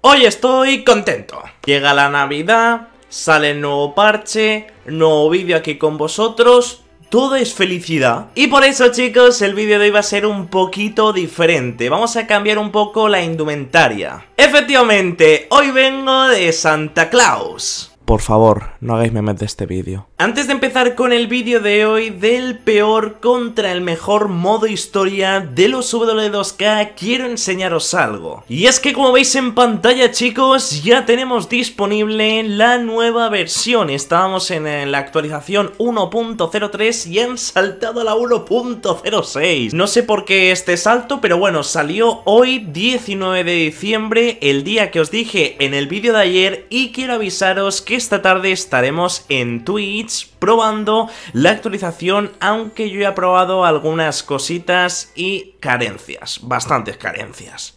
Hoy estoy contento. Llega la Navidad, sale el nuevo parche, nuevo vídeo aquí con vosotros, todo es felicidad. Y por eso chicos, el vídeo de hoy va a ser un poquito diferente, vamos a cambiar un poco la indumentaria. Efectivamente, hoy vengo de Santa Claus por favor, no hagáis memes de este vídeo. Antes de empezar con el vídeo de hoy del peor contra el mejor modo historia de los W2K, quiero enseñaros algo. Y es que como veis en pantalla chicos, ya tenemos disponible la nueva versión. Estábamos en la actualización 1.03 y han saltado a la 1.06. No sé por qué este salto, pero bueno, salió hoy 19 de diciembre, el día que os dije en el vídeo de ayer y quiero avisaros que esta tarde estaremos en Twitch probando la actualización, aunque yo he probado algunas cositas y carencias, bastantes carencias.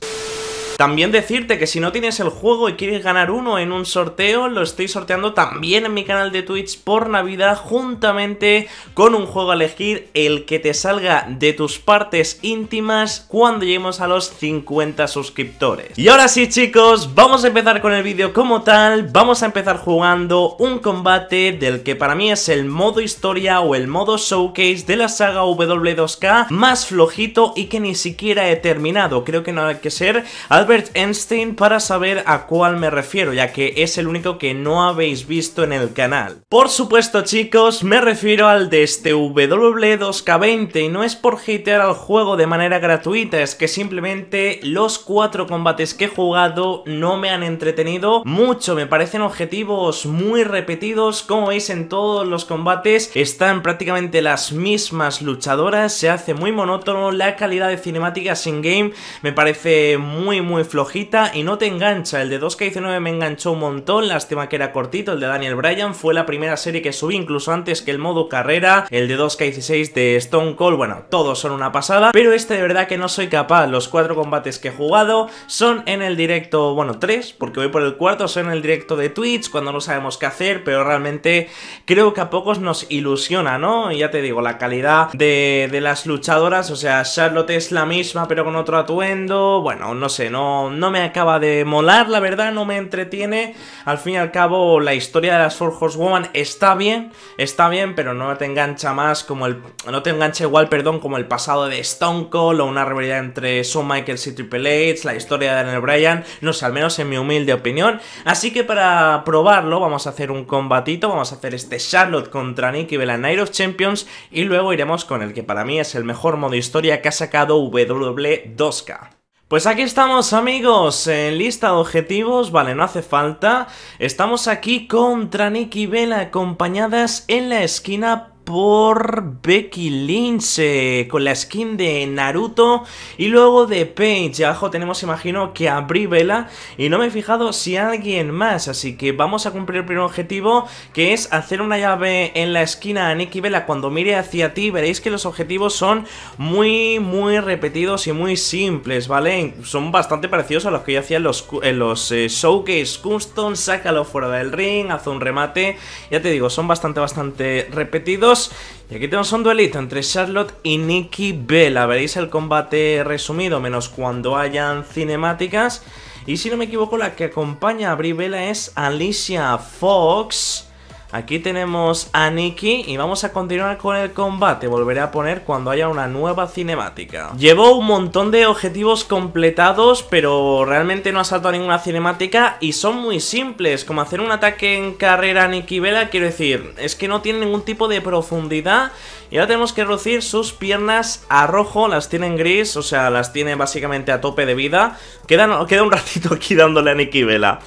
También decirte que si no tienes el juego y quieres ganar uno en un sorteo, lo estoy sorteando también en mi canal de Twitch por Navidad juntamente con un juego a elegir, el que te salga de tus partes íntimas cuando lleguemos a los 50 suscriptores. Y ahora sí chicos, vamos a empezar con el vídeo como tal, vamos a empezar jugando un combate del que para mí es el modo historia o el modo showcase de la saga W2K más flojito y que ni siquiera he terminado, creo que no hay que ser... algo. Einstein para saber a cuál me refiero, ya que es el único que no habéis visto en el canal. Por supuesto chicos, me refiero al de este W2K20 y no es por hatear al juego de manera gratuita, es que simplemente los cuatro combates que he jugado no me han entretenido mucho, me parecen objetivos muy repetidos, como veis en todos los combates están prácticamente las mismas luchadoras, se hace muy monótono, la calidad de cinemáticas in-game me parece muy muy flojita y no te engancha. El de 2K19 me enganchó un montón, lástima que era cortito, el de Daniel Bryan fue la primera serie que subí incluso antes que el modo carrera, el de 2K16 de Stone Cold, bueno, todos son una pasada, pero este de verdad que no soy capaz. Los cuatro combates que he jugado son en el directo, bueno, tres, porque voy por el cuarto, son en el directo de Twitch, cuando no sabemos qué hacer, pero realmente creo que a pocos nos ilusiona, ¿no? Y ya te digo, la calidad de las luchadoras, o sea, Charlotte es la misma, pero con otro atuendo, bueno, no sé, no no, me acaba de molar, la verdad, no me entretiene. Al fin y al cabo, la historia de las Four Woman está bien, está bien, pero no te engancha más como el... No te engancha igual, perdón, como el pasado de Stone Cold o una rivalidad entre Shawn Michaels y Triple H, la historia de Daniel Bryan, no sé, al menos en mi humilde opinión. Así que para probarlo vamos a hacer un combatito, vamos a hacer este Charlotte contra Nikki Bella Night of Champions y luego iremos con el que para mí es el mejor modo historia que ha sacado W2K. Pues aquí estamos amigos, en lista de objetivos, vale, no hace falta. Estamos aquí contra Nicky Bella, acompañadas en la esquina por Becky Lynch eh, con la skin de Naruto y luego de Paige. Abajo tenemos, imagino, que a Vela y no me he fijado si alguien más. Así que vamos a cumplir el primer objetivo que es hacer una llave en la esquina a Nikki Vela. Cuando mire hacia ti veréis que los objetivos son muy, muy repetidos y muy simples, ¿vale? Son bastante parecidos a los que yo hacía en los, los eh, Showcase Custom. Sácalo fuera del ring, haz un remate. Ya te digo, son bastante, bastante repetidos. Y aquí tenemos un duelito entre Charlotte y Nikki Bella. Veréis el combate resumido, menos cuando hayan cinemáticas. Y si no me equivoco, la que acompaña a Brie Bella es Alicia Fox. Aquí tenemos a Nikki y vamos a continuar con el combate. Volveré a poner cuando haya una nueva cinemática. Llevó un montón de objetivos completados, pero realmente no ha saltado ninguna cinemática y son muy simples, como hacer un ataque en carrera a Nikki Vela, quiero decir, es que no tiene ningún tipo de profundidad. Y ahora tenemos que reducir sus piernas a rojo, las tiene en gris, o sea, las tiene básicamente a tope de vida. Queda, queda un ratito aquí dándole a Nikki Vela.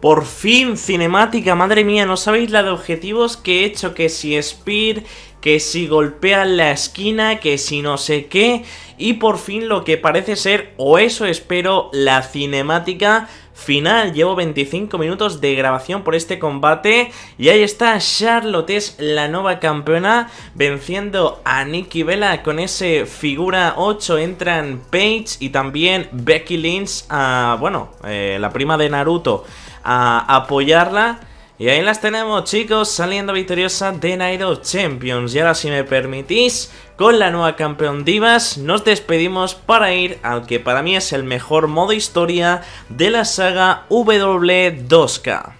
Por fin, cinemática, madre mía, no sabéis la de objetivos que he hecho, que si Spear, que si golpean la esquina, que si no sé qué, y por fin lo que parece ser, o eso espero, la cinemática final. Llevo 25 minutos de grabación por este combate y ahí está, Charlotte es la nueva campeona, venciendo a Nikki Vela con ese figura 8, entran Paige y también Becky Lynch, a, ah, bueno, eh, la prima de Naruto a apoyarla. Y ahí las tenemos chicos, saliendo victoriosa de Night of Champions. Y ahora si me permitís, con la nueva campeón Divas nos despedimos para ir al que para mí es el mejor modo historia de la saga W2K.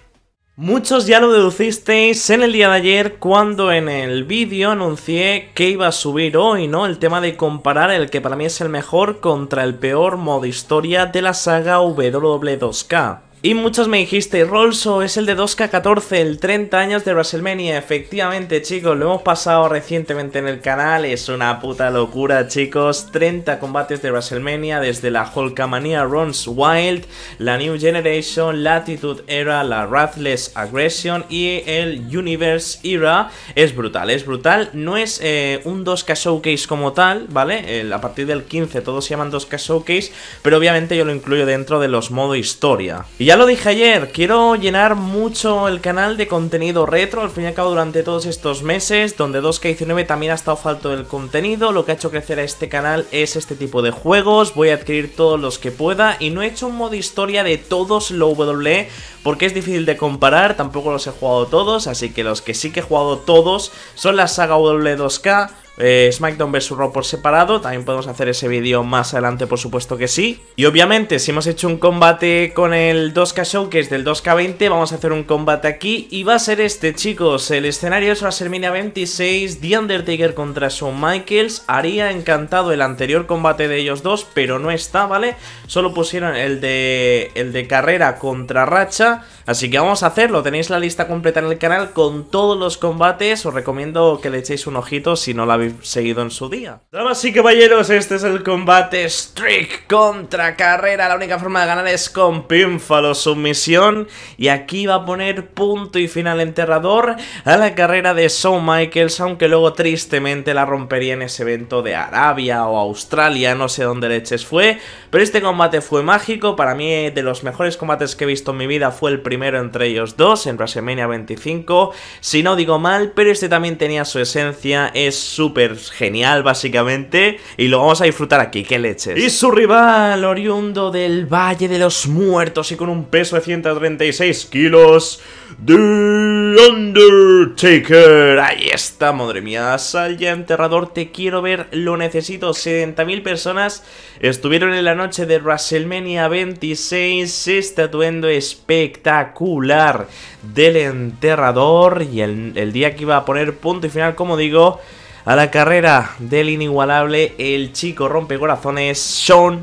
Muchos ya lo deducisteis en el día de ayer cuando en el vídeo anuncié que iba a subir hoy, ¿no? El tema de comparar el que para mí es el mejor contra el peor modo historia de la saga W2K. Y muchos me dijiste, Rolso es el de 2K14, el 30 años de WrestleMania. Efectivamente, chicos, lo hemos pasado recientemente en el canal. Es una puta locura, chicos. 30 combates de WrestleMania desde la Hulkamania Runs Wild, la New Generation, Latitude Era, la Wrathless Aggression y el Universe Era. Es brutal, es brutal. No es eh, un 2K Showcase como tal, ¿vale? a partir del 15 todos se llaman 2K Showcase, pero obviamente yo lo incluyo dentro de los modo historia ya lo dije ayer, quiero llenar mucho el canal de contenido retro, al fin y al cabo durante todos estos meses, donde 2K19 también ha estado falto del contenido, lo que ha hecho crecer a este canal es este tipo de juegos, voy a adquirir todos los que pueda, y no he hecho un modo historia de todos los W, porque es difícil de comparar, tampoco los he jugado todos, así que los que sí que he jugado todos son la saga W2K, eh, SmackDown vs Raw por separado. También podemos hacer ese vídeo más adelante, por supuesto que sí. Y obviamente, si hemos hecho un combate con el 2K Show, que es del 2K20, vamos a hacer un combate aquí. Y va a ser este, chicos. El escenario es WrestleMania 26, The Undertaker contra Shawn Michaels. Haría encantado el anterior combate de ellos dos, pero no está, ¿vale? Solo pusieron el de, el de carrera contra racha. Así que vamos a hacerlo. Tenéis la lista completa en el canal con todos los combates. Os recomiendo que le echéis un ojito si no la habéis seguido en su día. Damas y caballeros, este es el combate Streak contra Carrera. La única forma de ganar es con pinfalo, Submisión. Y aquí va a poner punto y final enterrador a la carrera de Shawn Michaels, aunque luego tristemente la rompería en ese evento de Arabia o Australia, no sé dónde leches fue. Pero este combate fue mágico, para mí de los mejores combates que he visto en mi vida fue el primero entre ellos dos, en WrestleMania 25. Si no digo mal, pero este también tenía su esencia, es súper genial, básicamente, y lo vamos a disfrutar aquí, qué leches. Y su rival, oriundo del Valle de los Muertos y con un peso de 136 kilos, The Undertaker. Ahí está, madre mía, sal ya enterrador, te quiero ver, lo necesito. 70.000 personas estuvieron en la noche de WrestleMania 26, Estatuendo espectacular del enterrador y el día que iba a poner punto y final, como digo a la carrera del inigualable, el chico rompe corazones Shawn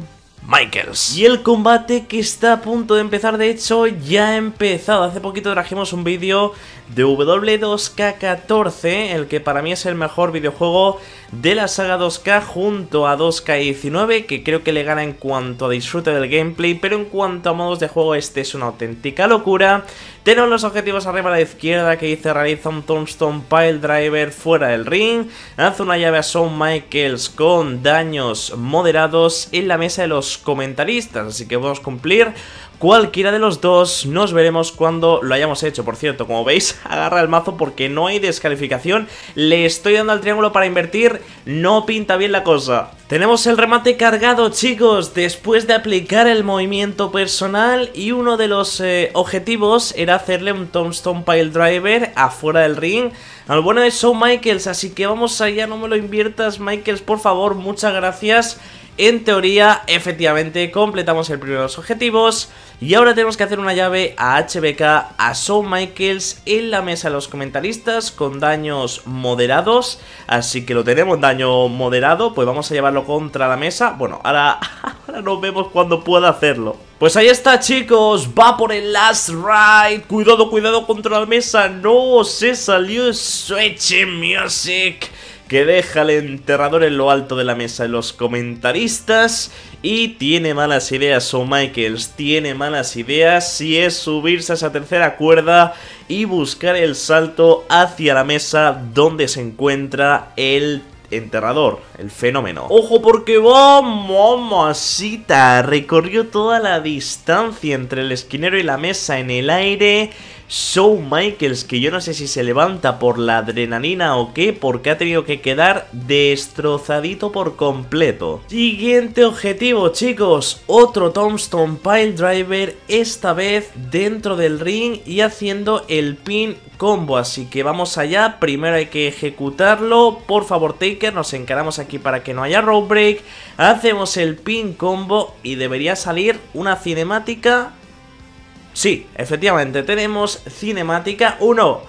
Michaels. Y el combate que está a punto de empezar, de hecho, ya ha empezado. Hace poquito trajimos un vídeo de W2K14, el que para mí es el mejor videojuego de la saga 2K junto a 2K19, que creo que le gana en cuanto a disfrute del gameplay, pero en cuanto a modos de juego este es una auténtica locura. Tenemos los objetivos arriba a la izquierda que dice realiza un Tombstone Pile Driver fuera del ring, hace una llave a Shawn Michaels con daños moderados en la mesa de los comentaristas, así que podemos cumplir Cualquiera de los dos nos veremos cuando lo hayamos hecho. Por cierto, como veis, agarra el mazo porque no hay descalificación. Le estoy dando al triángulo para invertir. No pinta bien la cosa. Tenemos el remate cargado, chicos. Después de aplicar el movimiento personal y uno de los eh, objetivos era hacerle un tombstone pile driver afuera del ring. Al bueno de Show Michaels, así que vamos allá, no me lo inviertas, Michaels, por favor. Muchas gracias. En teoría, efectivamente, completamos el primero de los objetivos y ahora tenemos que hacer una llave a HBK, a Shawn Michaels en la mesa de los comentaristas con daños moderados. Así que lo tenemos, daño moderado, pues vamos a llevarlo contra la mesa. Bueno, ahora, ahora nos vemos cuando pueda hacerlo. Pues ahí está chicos, va por el last ride Cuidado, cuidado contra la mesa No, se salió Switch Music que deja el enterrador en lo alto de la mesa de los comentaristas y tiene malas ideas o Michaels tiene malas ideas si es subirse a esa tercera cuerda y buscar el salto hacia la mesa donde se encuentra el enterrador, el fenómeno. Ojo porque vamos, mamacita, recorrió toda la distancia entre el esquinero y la mesa en el aire. Show Michaels, que yo no sé si se levanta por la adrenalina o qué, porque ha tenido que quedar destrozadito por completo. Siguiente objetivo, chicos, otro Tombstone Pile Driver, esta vez dentro del ring y haciendo el pin combo, así que vamos allá, primero hay que ejecutarlo, por favor, take nos encaramos aquí para que no haya Road Break, hacemos el pin combo y debería salir una cinemática... Sí, efectivamente, tenemos cinemática Uno,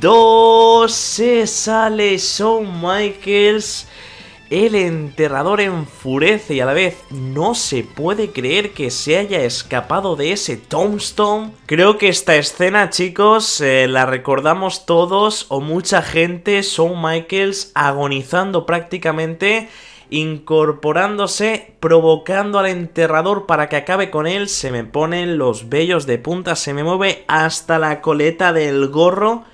dos se sale Shawn Michaels... El enterrador enfurece y a la vez no se puede creer que se haya escapado de ese tombstone. Creo que esta escena, chicos, eh, la recordamos todos o mucha gente, Shawn Michaels agonizando prácticamente incorporándose, provocando al enterrador para que acabe con él, se me ponen los vellos de punta, se me mueve hasta la coleta del gorro,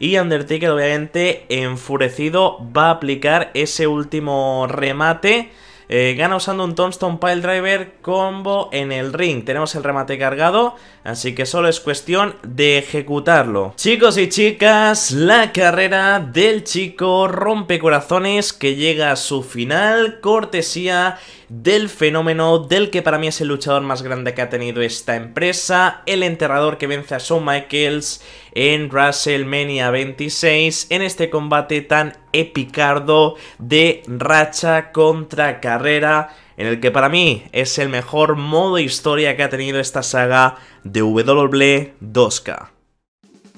y Undertaker obviamente enfurecido va a aplicar ese último remate eh, gana usando un Tombstone Pile Driver combo en el ring. Tenemos el remate cargado, así que solo es cuestión de ejecutarlo. Chicos y chicas, la carrera del chico rompe corazones que llega a su final cortesía del fenómeno del que para mí es el luchador más grande que ha tenido esta empresa, el enterrador que vence a Shawn Michaels en WrestleMania 26 en este combate tan Epicardo de racha contra carrera en el que para mí es el mejor modo historia que ha tenido esta saga de W2K.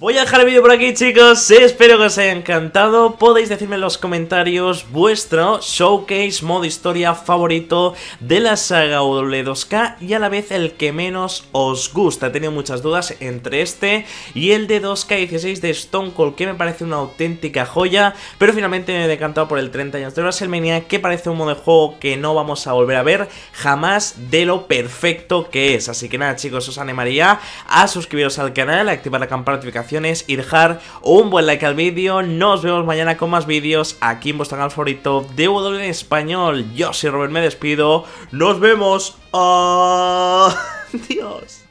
Voy a dejar el vídeo por aquí chicos, espero que os haya encantado Podéis decirme en los comentarios vuestro showcase modo historia favorito de la saga W2K Y a la vez el que menos os gusta, he tenido muchas dudas entre este y el de 2K16 de Stone Cold Que me parece una auténtica joya, pero finalmente me he decantado por el 30 años de WrestleMania Que parece un modo de juego que no vamos a volver a ver jamás de lo perfecto que es Así que nada chicos, os animaría a suscribiros al canal, a activar la campana de notificación y dejar un buen like al vídeo. Nos vemos mañana con más vídeos aquí en vuestro canal favorito W en español. Yo soy Robert, me despido. Nos vemos. Adiós.